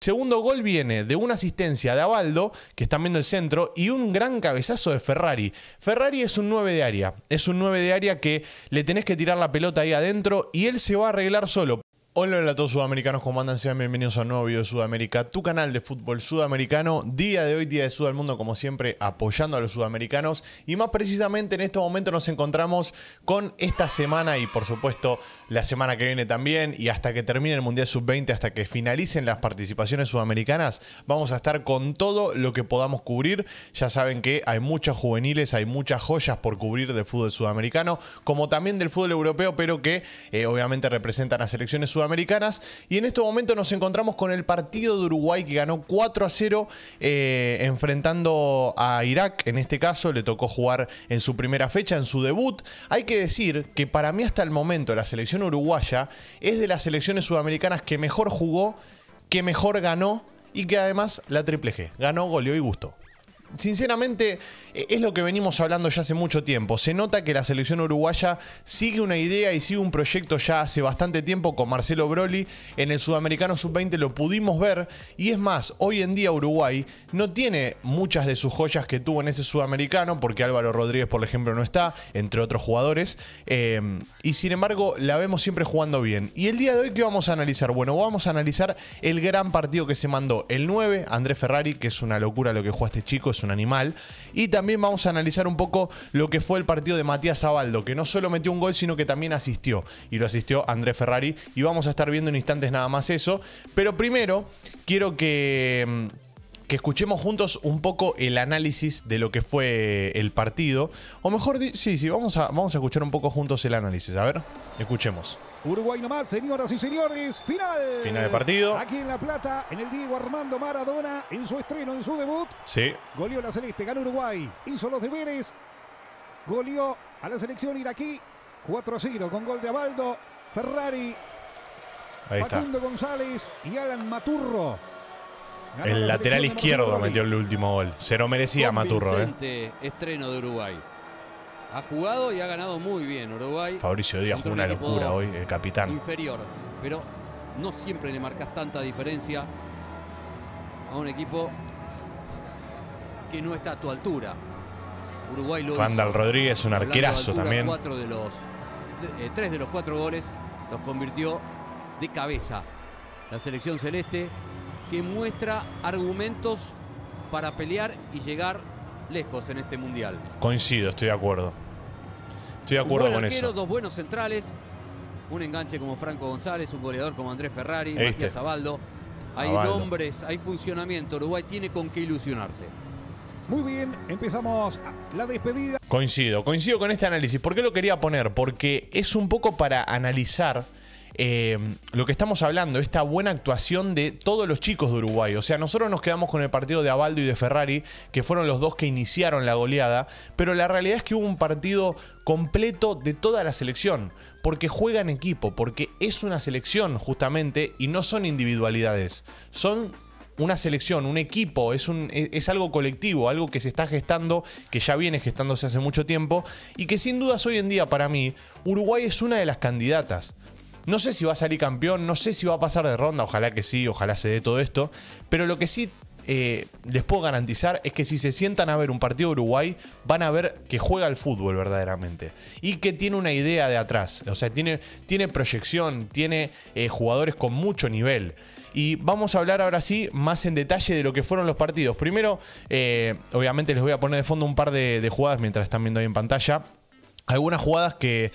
Segundo gol viene de una asistencia de Abaldo, que están viendo el centro, y un gran cabezazo de Ferrari. Ferrari es un 9 de área, es un 9 de área que le tenés que tirar la pelota ahí adentro y él se va a arreglar solo. Hola, a todos sudamericanos, ¿cómo andan? Sean bienvenidos a un nuevo video de Sudamérica, tu canal de fútbol sudamericano. Día de hoy, Día de Sud al Mundo, como siempre, apoyando a los sudamericanos. Y más precisamente en este momento nos encontramos con esta semana y, por supuesto, la semana que viene también. Y hasta que termine el Mundial Sub-20, hasta que finalicen las participaciones sudamericanas, vamos a estar con todo lo que podamos cubrir. Ya saben que hay muchas juveniles, hay muchas joyas por cubrir del fútbol sudamericano, como también del fútbol europeo, pero que eh, obviamente representan a selecciones sudamericanas y en este momento nos encontramos con el partido de Uruguay que ganó 4 a 0 eh, enfrentando a Irak. En este caso le tocó jugar en su primera fecha, en su debut. Hay que decir que para mí hasta el momento la selección uruguaya es de las selecciones sudamericanas que mejor jugó, que mejor ganó y que además la triple G. Ganó, goleó y gustó sinceramente, e-, es lo que venimos hablando ya hace mucho tiempo. Se nota que la selección uruguaya sigue una idea y sigue un proyecto ya hace bastante tiempo con Marcelo Broly. En el Sudamericano Sub-20 lo pudimos ver. Y es más, hoy en día Uruguay no tiene muchas de sus joyas que tuvo en ese Sudamericano, porque Álvaro Rodríguez, por ejemplo, no está, entre otros jugadores. Eh, y sin embargo, la vemos siempre jugando bien. Y el día de hoy, ¿qué vamos a analizar? Bueno, vamos a analizar el gran partido que se mandó el 9, Andrés Ferrari, que es una locura lo que juega este chico, es animal. Y también vamos a analizar un poco lo que fue el partido de Matías Abaldo, que no solo metió un gol, sino que también asistió. Y lo asistió Andrés Ferrari. Y vamos a estar viendo en instantes nada más eso. Pero primero, quiero que mm, que escuchemos juntos un poco el análisis de lo que fue el partido. O mejor, sí, sí, vamos a, vamos a escuchar un poco juntos el análisis. A ver, escuchemos. Uruguay nomás, señoras y señores, final. Final de partido. Aquí en La Plata, en el Diego Armando Maradona, en su estreno, en su debut. Sí. Goleó la Celeste, ganó Uruguay, hizo los deberes, Golió a la selección iraquí, 4-0 con gol de Abaldo, Ferrari, Ahí Facundo González y Alan Maturro. El lateral izquierdo metió el último gol. Se lo merecía Maturro. ¿eh? Estreno de Uruguay. Ha jugado y ha ganado muy bien Uruguay. Fabricio Díaz jugó una locura hoy, el capitán. Inferior, pero no siempre le marcas tanta diferencia a un equipo que no está a tu altura. Uruguay lo Rodríguez, un arquerazo también. Cuatro de los, eh, tres de los cuatro goles los convirtió de cabeza. La selección celeste que muestra argumentos para pelear y llegar lejos en este mundial. Coincido, estoy de acuerdo. Estoy de acuerdo un con arquero, Dos buenos centrales, un enganche como Franco González, un goleador como Andrés Ferrari, este. Matías Hay nombres, hay funcionamiento. Uruguay tiene con qué ilusionarse. Muy bien, empezamos la despedida. Coincido, coincido con este análisis. ¿Por qué lo quería poner? Porque es un poco para analizar eh, lo que estamos hablando, esta buena actuación de todos los chicos de Uruguay. O sea, nosotros nos quedamos con el partido de Abaldo y de Ferrari, que fueron los dos que iniciaron la goleada, pero la realidad es que hubo un partido completo de toda la selección, porque juega en equipo, porque es una selección justamente y no son individualidades, son una selección, un equipo, es, algo colectivo, algo que se está gestando, que ya viene gestándose hace mucho tiempo y que sin dudas hoy en día para mí Uruguay es una de las candidatas. No sé si va a salir campeón, no sé si va a pasar de ronda, ojalá que sí, ojalá se dé todo esto. Pero lo que sí eh, les puedo garantizar es que si se sientan a ver un partido de Uruguay, van a ver que juega el fútbol verdaderamente. Y que tiene una idea de atrás. O sea, tiene, tiene proyección, tiene eh, jugadores con mucho nivel. Y vamos a hablar ahora sí más en detalle de lo que fueron los partidos. Primero, eh, obviamente les voy a poner de fondo un par de, de jugadas mientras están viendo ahí en pantalla algunas jugadas que,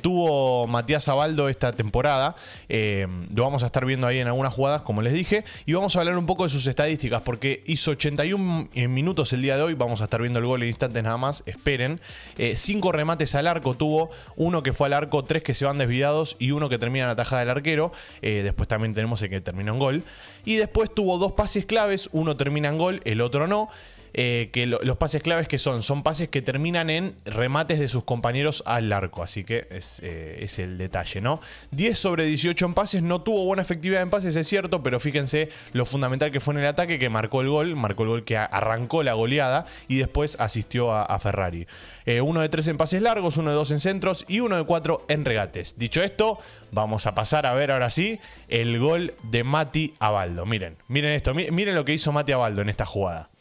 tuvo Matías Abaldo esta temporada. Eh, lo vamos a estar viendo ahí en algunas jugadas, como les dije. Y vamos a hablar un poco de sus estadísticas, porque hizo 81 eh, minutos el día de hoy. Vamos a estar viendo el gol en instantes nada más, esperen. Eh, cinco remates al arco tuvo, uno que fue al arco, tres que se van desviados y uno que termina en la tajada del arquero. después también tenemos el que terminó en gol. Y después tuvo dos pases claves, uno termina en gol, el otro no. Eh, que los pases claves que son, son pases que terminan en remates de sus compañeros al arco, así que es, eh, el detalle, ¿no? 10 sobre 18 en pases, no tuvo buena efectividad en pases, es cierto, pero fíjense lo fundamental que fue en el ataque, que marcó el gol, marcó el gol que arrancó la goleada y después asistió a, Ferrari. Eh, uno de tres en pases largos, uno de dos en centros y uno de cuatro en regates. Dicho esto, vamos a pasar a ver ahora sí el gol de Mati Abaldo. Miren, miren esto, miren lo que hizo Mati Abaldo en esta jugada.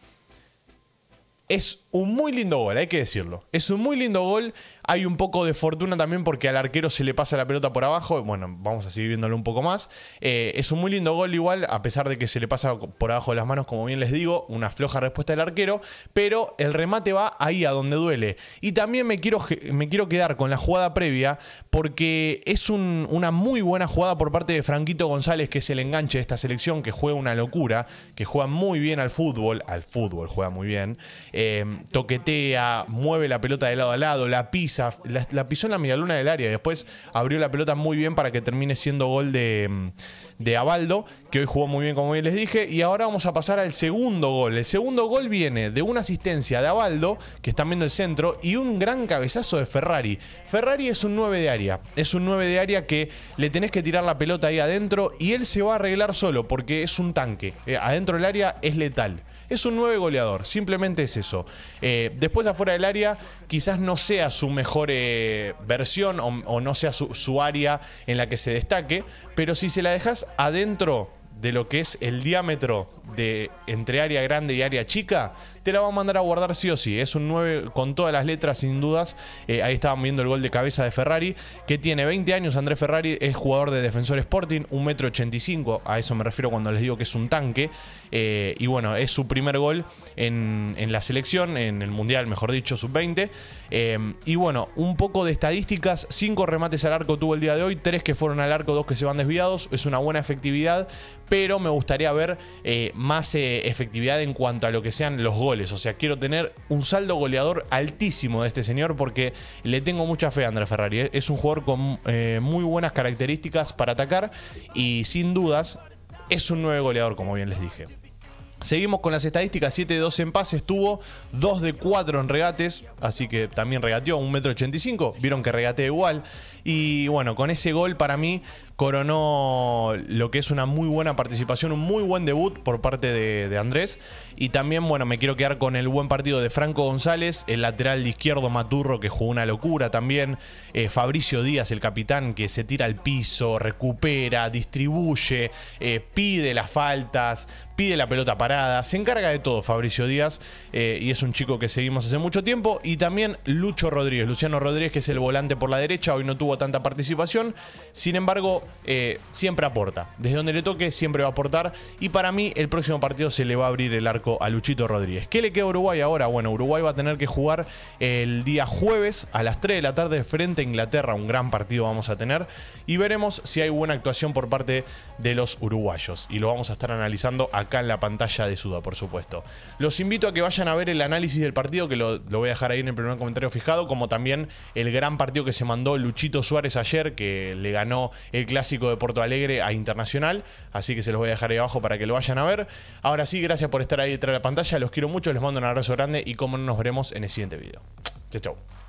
Es un muy lindo gol, hay que decirlo. Es un muy lindo gol. Hay un poco de fortuna también porque al arquero se le pasa la pelota por abajo. Bueno, vamos a seguir viéndolo un poco más. Eh, es un muy lindo gol igual, a pesar de que se le pasa por abajo de las manos, como bien les digo, una floja respuesta del arquero, pero el remate va ahí a donde duele. Y también me quiero, me quiero quedar con la jugada previa porque es una muy buena jugada por parte de Franquito González, que es el enganche de esta selección, que juega una locura, que juega muy bien al fútbol, al fútbol juega muy bien, eh, toquetea, mueve la pelota de lado a lado, la pisa la, pisó en la medialuna del área. Después abrió la pelota muy bien para que termine siendo gol de, mm, de Abaldo, que hoy jugó muy bien, como bien les dije. Y ahora vamos a pasar al segundo gol. El segundo gol viene de una asistencia de Abaldo, que están viendo el centro, y un gran cabezazo de Ferrari. Ferrari es un 9 de área. Es un 9 de área que le tenés que tirar la pelota ahí adentro y él se va a arreglar solo porque es un tanque. Eh, adentro del área es letal. Es un nuevo goleador, simplemente es eso. Eh, después afuera del área quizás no sea su mejor eh, versión o, no sea su, área en la que se destaque, pero si se la dejas adentro de lo que es el diámetro de entre área grande y área chica, te la va a mandar a guardar sí o sí. Es un 9 con todas las letras, sin dudas. Eh, ahí estaban viendo el gol de cabeza de Ferrari, que tiene 20 años. Andrés Ferrari es jugador de Defensor Sporting, 1,85m. A eso me refiero cuando les digo que es un tanque. Eh, y bueno, es su primer gol en, la selección, en el Mundial, mejor dicho, sub-20. Eh, y bueno, un poco de estadísticas. 5 remates al arco tuvo el día de hoy, 3 que fueron al arco, 2 que se van desviados. Es una buena efectividad, pero me gustaría ver más efectividad en cuanto a lo que sean los goles o sea, quiero tener un saldo goleador altísimo de este señor porque le tengo mucha fe a Andrés Ferrari. E-, es un jugador con eh, muy buenas características para atacar y sin dudas es un nuevo goleador, como bien les dije. Seguimos con las estadísticas, 7 de 2 en pases tuvo, 2 de 4 en regates, así que también regateó, 1,85m, vieron que regateó igual. Y bueno, con ese gol para mí coronó lo que es una muy buena participación, un muy buen debut por parte de, Andrés. Y también, bueno, me quiero quedar con el buen partido de Franco González, el lateral de izquierdo Maturro, que jugó una locura también. Eh, Fabricio Díaz, el capitán, que se tira al piso, recupera, distribuye, eh, pide las faltas, pide la pelota parada, se encarga de todo Fabricio Díaz eh, y es un chico que seguimos hace mucho tiempo. Y también Lucho Rodríguez, Luciano Rodríguez, que es el volante por la derecha, hoy no tuvo tanta participación. Sin embargo, eh, siempre aporta. Desde donde le toque, siempre va a aportar. Y para mí, el próximo partido se le va a abrir el arco a Luchito Rodríguez. ¿Qué le queda a Uruguay ahora? Bueno, Uruguay va a tener que jugar el día jueves a las 3 de la tarde frente a Inglaterra. Un gran partido vamos a tener. Y veremos si hay buena actuación por parte de los uruguayos. Y lo vamos a estar analizando acá en la pantalla de Suda, por supuesto. Los invito a que vayan a ver el análisis del partido, que lo, voy a dejar ahí en el primer comentario fijado, como también el gran partido que se mandó Luchito Suárez ayer, que le ganó el clásico clásico de Porto Alegre a Internacional. Así que se los voy a dejar ahí abajo para que lo vayan a ver. Ahora sí, gracias por estar ahí detrás de la pantalla. Los quiero mucho, les mando un abrazo grande y como nos veremos en el siguiente video. Chao. chau.